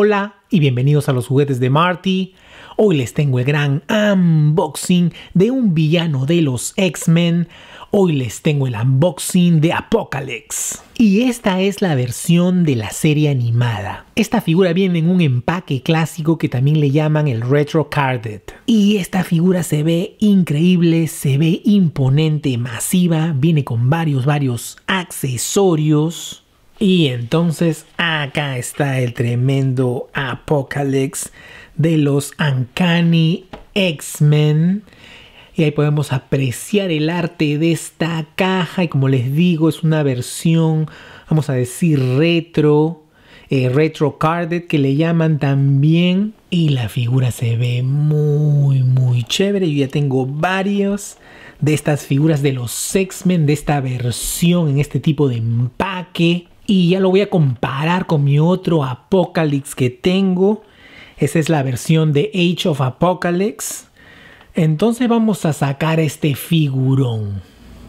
Hola y bienvenidos a los juguetes de Marty. Hoy les tengo el gran unboxing de un villano de los X-Men. Hoy les tengo el unboxing de Apocalypse. Y esta es la versión de la serie animada. Esta figura viene en un empaque clásico que también le llaman el Retro Carded. Y esta figura se ve increíble, se ve imponente, masiva, viene con varios, varios accesorios y entonces acá está el tremendo Apocalypse de los Uncanny X-Men. Y ahí podemos apreciar el arte de esta caja. Y como les digo, es una versión, vamos a decir, retro. Eh, retro carded que le llaman también y la figura se ve muy muy chévere yo ya tengo varios de estas figuras de los X-Men de esta versión en este tipo de empaque y ya lo voy a comparar con mi otro Apocalypse que tengo. Esa es la versión de Age of Apocalypse. Entonces vamos a sacar este figurón.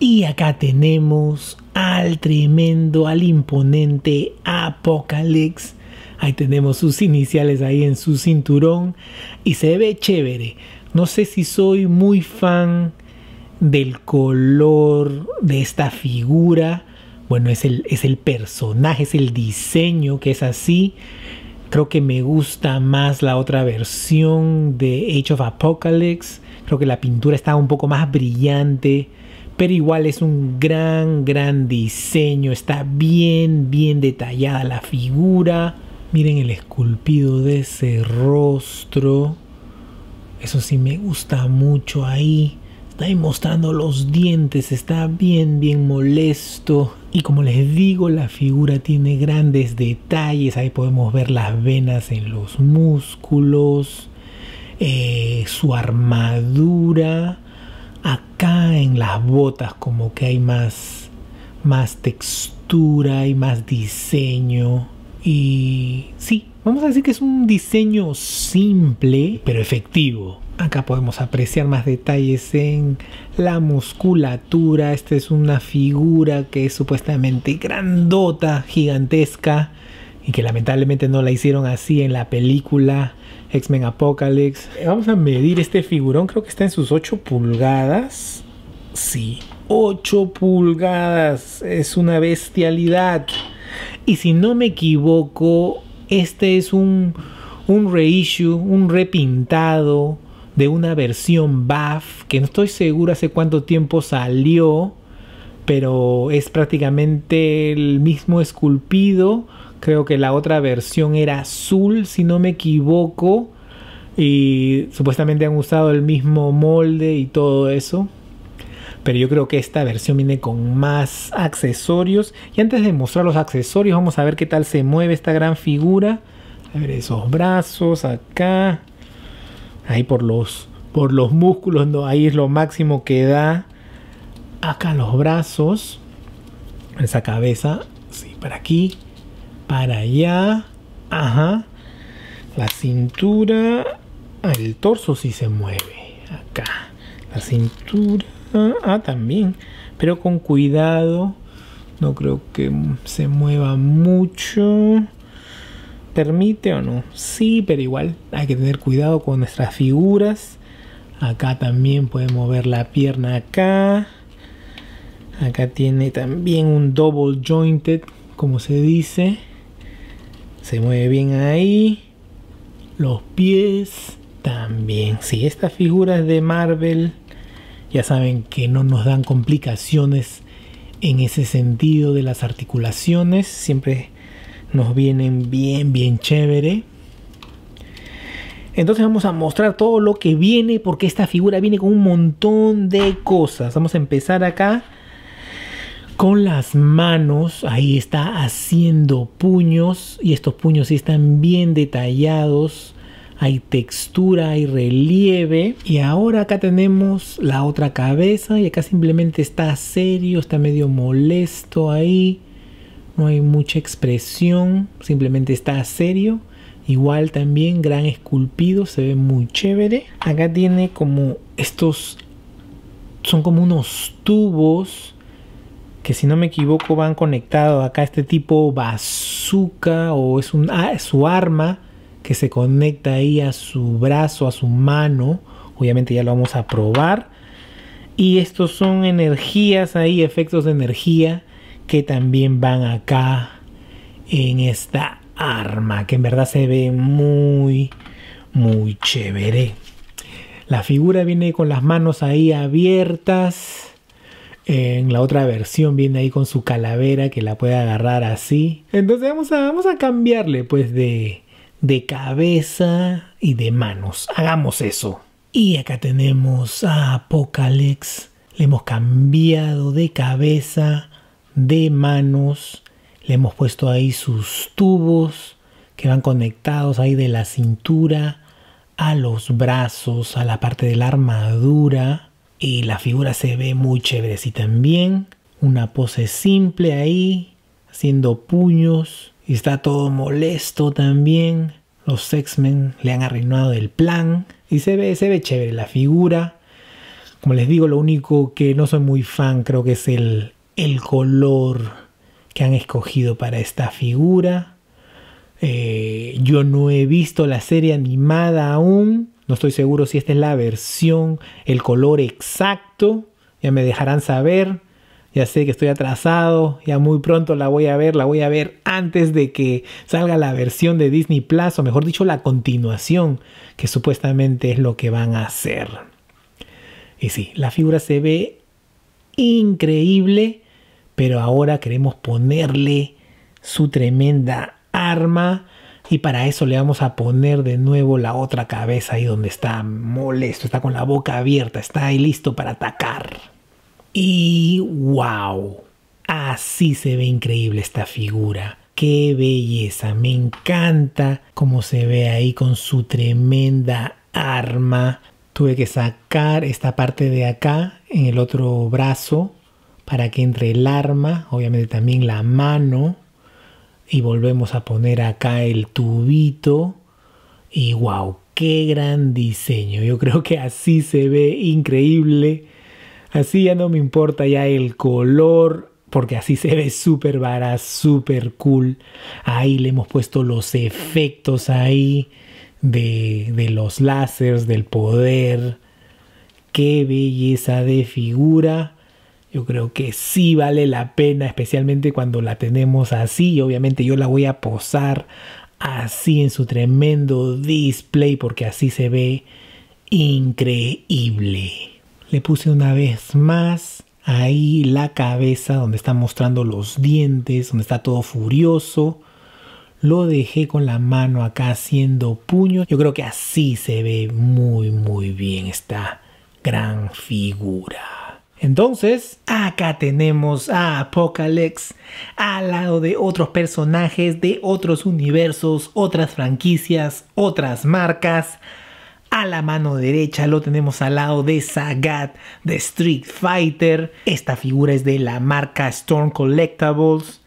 Y acá tenemos al tremendo, al imponente Apocalypse. Ahí tenemos sus iniciales ahí en su cinturón y se ve chévere. No sé si soy muy fan del color de esta figura bueno, es el, es el personaje, es el diseño que es así. Creo que me gusta más la otra versión de Age of Apocalypse. Creo que la pintura está un poco más brillante. Pero igual es un gran, gran diseño. Está bien, bien detallada la figura. Miren el esculpido de ese rostro. Eso sí me gusta mucho ahí. Está ahí mostrando los dientes. Está bien, bien molesto. Y como les digo, la figura tiene grandes detalles, ahí podemos ver las venas en los músculos, eh, su armadura, acá en las botas como que hay más, más textura y más diseño. Y sí, vamos a decir que es un diseño simple, pero efectivo. Acá podemos apreciar más detalles en la musculatura. Esta es una figura que es supuestamente grandota, gigantesca, y que lamentablemente no la hicieron así en la película X-Men Apocalypse. Eh, vamos a medir este figurón, creo que está en sus 8 pulgadas. Sí, 8 pulgadas, es una bestialidad. Y si no me equivoco, este es un, un reissue, un repintado de una versión BAF que no estoy seguro hace cuánto tiempo salió, pero es prácticamente el mismo esculpido. Creo que la otra versión era azul, si no me equivoco. Y supuestamente han usado el mismo molde y todo eso. Pero yo creo que esta versión viene con más accesorios. Y antes de mostrar los accesorios, vamos a ver qué tal se mueve esta gran figura. A ver esos brazos acá ahí por los, por los músculos, ¿no? ahí es lo máximo que da. Acá los brazos, esa cabeza, sí, para aquí, para allá, ajá. La cintura, el torso sí se mueve, acá. La cintura, ah, también, pero con cuidado, no creo que se mueva mucho permite o no. Sí, pero igual hay que tener cuidado con nuestras figuras. Acá también puede mover la pierna acá. Acá tiene también un double jointed, como se dice. Se mueve bien ahí. Los pies también. Si sí, estas figuras de Marvel ya saben que no nos dan complicaciones en ese sentido de las articulaciones. Siempre nos vienen bien, bien chévere. Entonces vamos a mostrar todo lo que viene porque esta figura viene con un montón de cosas. Vamos a empezar acá con las manos. Ahí está haciendo puños y estos puños están bien detallados. Hay textura, hay relieve. Y ahora acá tenemos la otra cabeza y acá simplemente está serio, está medio molesto ahí no hay mucha expresión, simplemente está serio. Igual también gran esculpido, se ve muy chévere. Acá tiene como estos, son como unos tubos que si no me equivoco van conectados acá este tipo bazooka o es, ah, su arma que se conecta ahí a su brazo, a su mano. Obviamente ya lo vamos a probar. Y estos son energías ahí, efectos de energía que también van acá en esta arma, que en verdad se ve muy, muy chévere. La figura viene con las manos ahí abiertas. En la otra versión viene ahí con su calavera que la puede agarrar así. Entonces vamos a, vamos a cambiarle pues de, de cabeza y de manos. Hagamos eso. Y acá tenemos a Apocalypse. Le hemos cambiado de cabeza de manos. Le hemos puesto ahí sus tubos que van conectados ahí de la cintura a los brazos, a la parte de la armadura. Y la figura se ve muy chévere así también. Una pose simple ahí, haciendo puños. Y está todo molesto también. Los X-Men le han arruinado el plan. Y se ve, se ve chévere la figura. Como les digo, lo único que no soy muy fan creo que es el, el color que han escogido para esta figura. Eh, yo no he visto la serie animada aún. No estoy seguro si esta es la versión, el color exacto. Ya me dejarán saber. Ya sé que estoy atrasado. Ya muy pronto la voy a ver. La voy a ver antes de que salga la versión de Disney Plus. O mejor dicho, la continuación. Que supuestamente es lo que van a hacer. Y sí, la figura se ve increíble pero ahora queremos ponerle su tremenda arma y para eso le vamos a poner de nuevo la otra cabeza ahí donde está molesto, está con la boca abierta, está ahí listo para atacar. Y wow, así se ve increíble esta figura. Qué belleza, me encanta cómo se ve ahí con su tremenda arma. Tuve que sacar esta parte de acá en el otro brazo para que entre el arma, obviamente también la mano, y volvemos a poner acá el tubito. Y wow, qué gran diseño. Yo creo que así se ve increíble. Así ya no me importa ya el color, porque así se ve súper vara, súper cool. Ahí le hemos puesto los efectos ahí de, de los lásers. del poder. Qué belleza de figura. Yo creo que sí vale la pena, especialmente cuando la tenemos así. Obviamente yo la voy a posar así en su tremendo display porque así se ve increíble. Le puse una vez más ahí la cabeza donde está mostrando los dientes, donde está todo furioso. Lo dejé con la mano acá haciendo puño. Yo creo que así se ve muy muy bien esta gran figura. Entonces, acá tenemos a Apocalypse al lado de otros personajes de otros universos, otras franquicias, otras marcas. A la mano derecha lo tenemos al lado de Sagat de Street Fighter. Esta figura es de la marca Storm Collectibles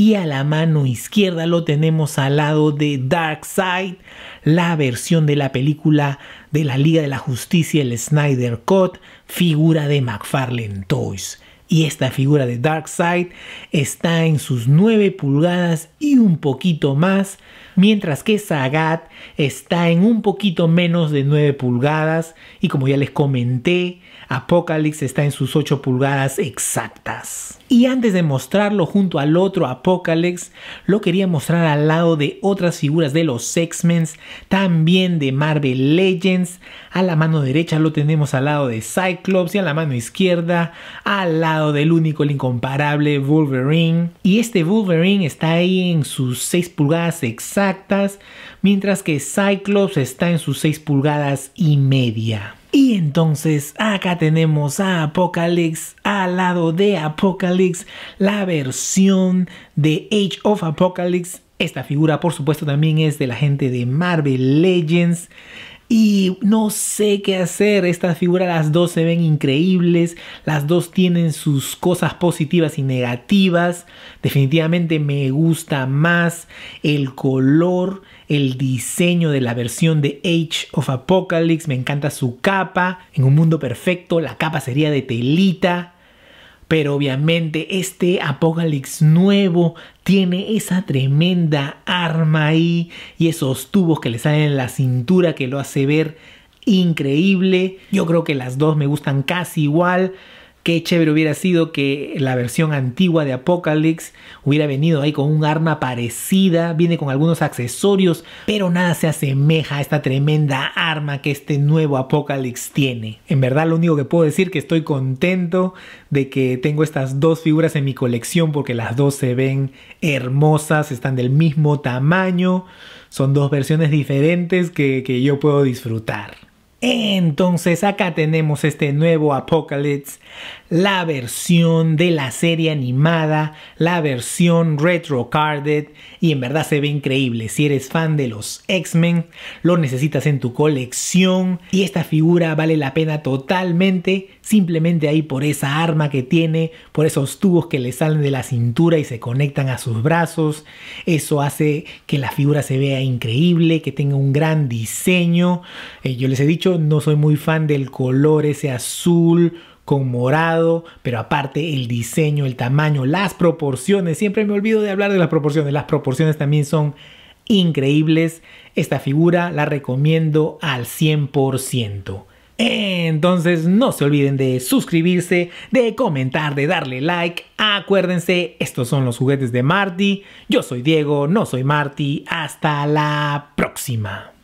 y a la mano izquierda lo tenemos al lado de Darkseid, la versión de la película de la Liga de la Justicia, el Snyder Cut, figura de McFarlane Toys. Y esta figura de Darkseid está en sus 9 pulgadas y un poquito más, mientras que Sagat está en un poquito menos de 9 pulgadas y como ya les comenté, Apocalypse está en sus 8 pulgadas exactas. Y antes de mostrarlo junto al otro Apocalypse, lo quería mostrar al lado de otras figuras de los X-Men, también de Marvel Legends. A la mano derecha lo tenemos al lado de Cyclops y a la mano izquierda al lado del único, el incomparable Wolverine. Y este Wolverine está ahí en sus 6 pulgadas exactas, mientras que Cyclops está en sus 6 pulgadas y media. Y entonces acá tenemos a Apocalypse al lado de Apocalypse, la versión de Age of Apocalypse. Esta figura por supuesto también es de la gente de Marvel Legends y no sé qué hacer. Estas figuras, las dos se ven increíbles, las dos tienen sus cosas positivas y negativas. Definitivamente me gusta más el color, el diseño de la versión de Age of Apocalypse, me encanta su capa. En un mundo perfecto, la capa sería de telita. Pero obviamente este Apocalypse nuevo tiene esa tremenda arma ahí y esos tubos que le salen en la cintura que lo hace ver increíble. Yo creo que las dos me gustan casi igual qué chévere hubiera sido que la versión antigua de Apocalypse hubiera venido ahí con un arma parecida, viene con algunos accesorios, pero nada se asemeja a esta tremenda arma que este nuevo Apocalypse tiene. En verdad lo único que puedo decir es que estoy contento de que tengo estas dos figuras en mi colección porque las dos se ven hermosas, están del mismo tamaño, son dos versiones diferentes que yo puedo disfrutar. Entonces acá tenemos este nuevo Apocalypse la versión de la serie animada, la versión carded. y en verdad se ve increíble. Si eres fan de los X-Men, lo necesitas en tu colección y esta figura vale la pena totalmente, simplemente ahí por esa arma que tiene, por esos tubos que le salen de la cintura y se conectan a sus brazos. Eso hace que la figura se vea increíble, que tenga un gran diseño. Eh, yo les he dicho, no soy muy fan del color ese azul con morado, pero aparte el diseño, el tamaño, las proporciones, siempre me olvido de hablar de las proporciones, las proporciones también son increíbles, esta figura la recomiendo al 100%. Entonces no se olviden de suscribirse, de comentar, de darle like. Acuérdense, estos son los juguetes de Marty. Yo soy Diego, no soy Marty. Hasta la próxima.